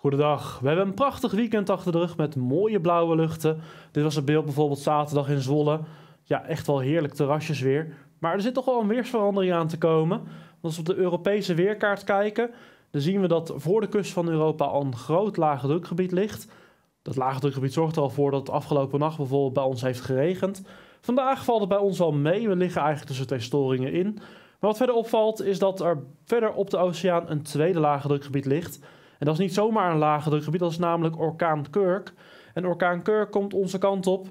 Goedendag, we hebben een prachtig weekend achter de rug met mooie blauwe luchten. Dit was het beeld bijvoorbeeld zaterdag in Zwolle. Ja, echt wel heerlijk terrasjes weer. Maar er zit toch wel een weersverandering aan te komen. als we op de Europese weerkaart kijken, dan zien we dat voor de kust van Europa al een groot lage drukgebied ligt. Dat lage drukgebied zorgt er al voor dat het afgelopen nacht bijvoorbeeld bij ons heeft geregend. Vandaag valt het bij ons al mee, we liggen eigenlijk tussen twee storingen in. Maar wat verder opvalt is dat er verder op de oceaan een tweede lage drukgebied ligt... En dat is niet zomaar een lage drukgebied, dat is namelijk orkaan Kirk. En orkaan Kirk komt onze kant op,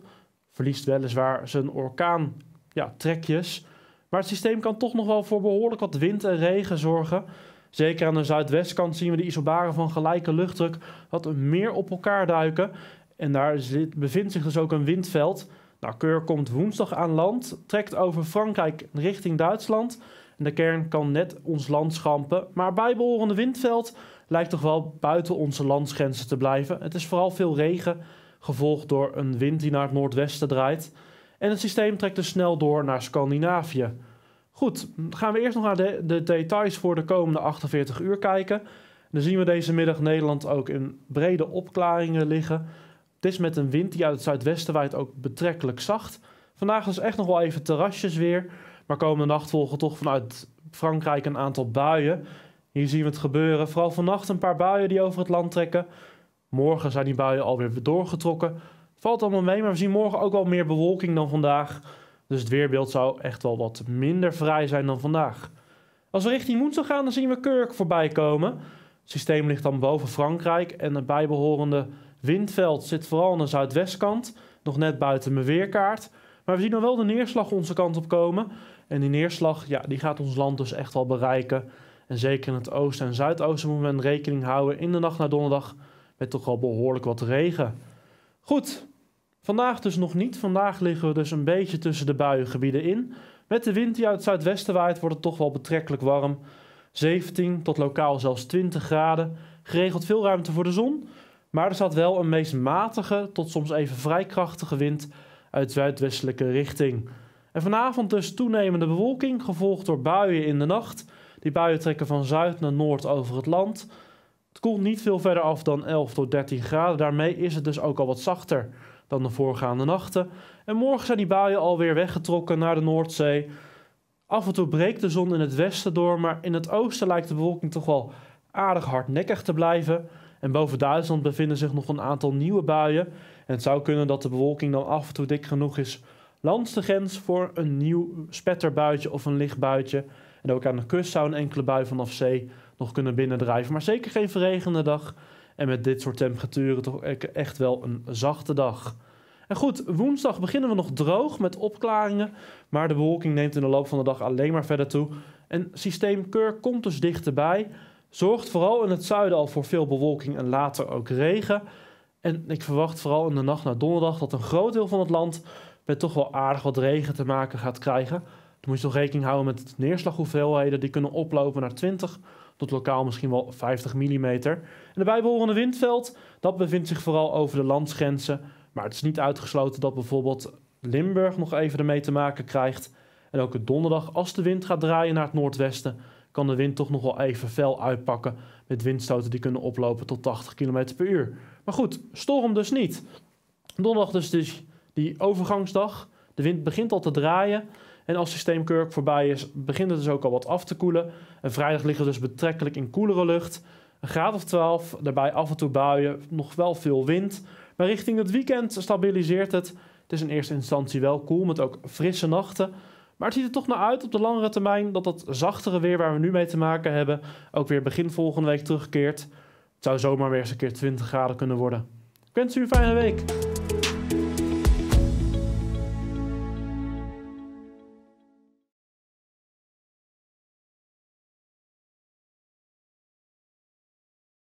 verliest weliswaar zijn orkaan ja, trekjes. Maar het systeem kan toch nog wel voor behoorlijk wat wind en regen zorgen. Zeker aan de zuidwestkant zien we de isobaren van gelijke luchtdruk wat meer op elkaar duiken. En daar bevindt zich dus ook een windveld. Nou, Keur komt woensdag aan land, trekt over Frankrijk richting Duitsland de kern kan net ons land schampen. Maar bijbehorende windveld lijkt toch wel buiten onze landsgrenzen te blijven. Het is vooral veel regen, gevolgd door een wind die naar het noordwesten draait. En het systeem trekt dus snel door naar Scandinavië. Goed, gaan we eerst nog naar de, de details voor de komende 48 uur kijken. Dan zien we deze middag Nederland ook in brede opklaringen liggen. Het is met een wind die uit het zuidwesten waait ook betrekkelijk zacht. Vandaag is dus echt nog wel even terrasjes weer. Maar komende nacht volgen toch vanuit Frankrijk een aantal buien. Hier zien we het gebeuren. Vooral vannacht een paar buien die over het land trekken. Morgen zijn die buien alweer doorgetrokken. Valt allemaal mee, maar we zien morgen ook wel meer bewolking dan vandaag. Dus het weerbeeld zou echt wel wat minder vrij zijn dan vandaag. Als we richting woensdag gaan, dan zien we Kirk voorbij komen. Het systeem ligt dan boven Frankrijk en het bijbehorende windveld zit vooral aan de zuidwestkant, nog net buiten mijn weerkaart. Maar we zien dan wel de neerslag onze kant op komen. En die neerslag ja, die gaat ons land dus echt wel bereiken. En zeker in het oosten en zuidoosten moet men rekening houden in de nacht naar donderdag met toch al behoorlijk wat regen. Goed, vandaag dus nog niet. Vandaag liggen we dus een beetje tussen de buiengebieden in. Met de wind die uit het zuidwesten waait wordt het toch wel betrekkelijk warm. 17 tot lokaal zelfs 20 graden. Geregeld veel ruimte voor de zon. Maar er staat wel een meest matige tot soms even vrij krachtige wind uit zuidwestelijke richting. En vanavond dus toenemende bewolking, gevolgd door buien in de nacht. Die buien trekken van zuid naar noord over het land. Het koelt niet veel verder af dan 11 tot 13 graden. Daarmee is het dus ook al wat zachter dan de voorgaande nachten. En morgen zijn die buien alweer weggetrokken naar de Noordzee. Af en toe breekt de zon in het westen door, maar in het oosten lijkt de bewolking toch wel aardig hardnekkig te blijven. En boven Duitsland bevinden zich nog een aantal nieuwe buien. En het zou kunnen dat de bewolking dan af en toe dik genoeg is langs de grens voor een nieuw spetterbuitje of een lichtbuitje, En ook aan de kust zou een enkele bui vanaf zee nog kunnen binnendrijven. Maar zeker geen verregende dag. En met dit soort temperaturen toch e-, echt wel een zachte dag. En goed, woensdag beginnen we nog droog met opklaringen. Maar de bewolking neemt in de loop van de dag alleen maar verder toe. En systeem Keur komt dus dichterbij. Zorgt vooral in het zuiden al voor veel bewolking en later ook regen. En ik verwacht vooral in de nacht naar donderdag dat een groot deel van het land met toch wel aardig wat regen te maken gaat krijgen. Dan moet je toch rekening houden met neerslaghoeveelheden. Die kunnen oplopen naar 20 tot lokaal misschien wel 50 mm. En de bijbehorende windveld, dat bevindt zich vooral over de landsgrenzen. Maar het is niet uitgesloten dat bijvoorbeeld Limburg nog even ermee te maken krijgt. En ook donderdag, als de wind gaat draaien naar het noordwesten, kan de wind toch nog wel even fel uitpakken met windstoten die kunnen oplopen tot 80 km per uur. Maar goed, storm dus niet. Donderdag dus, dus die overgangsdag. De wind begint al te draaien. En als systeemkurk voorbij is, begint het dus ook al wat af te koelen. En vrijdag liggen we dus betrekkelijk in koelere lucht. Een graad of 12, daarbij af en toe buien, nog wel veel wind. Maar richting het weekend stabiliseert het. Het is in eerste instantie wel koel, met ook frisse nachten. Maar het ziet er toch naar uit op de langere termijn dat dat zachtere weer waar we nu mee te maken hebben, ook weer begin volgende week terugkeert. Het zou zomaar weer eens een keer 20 graden kunnen worden. Ik wens u een fijne week.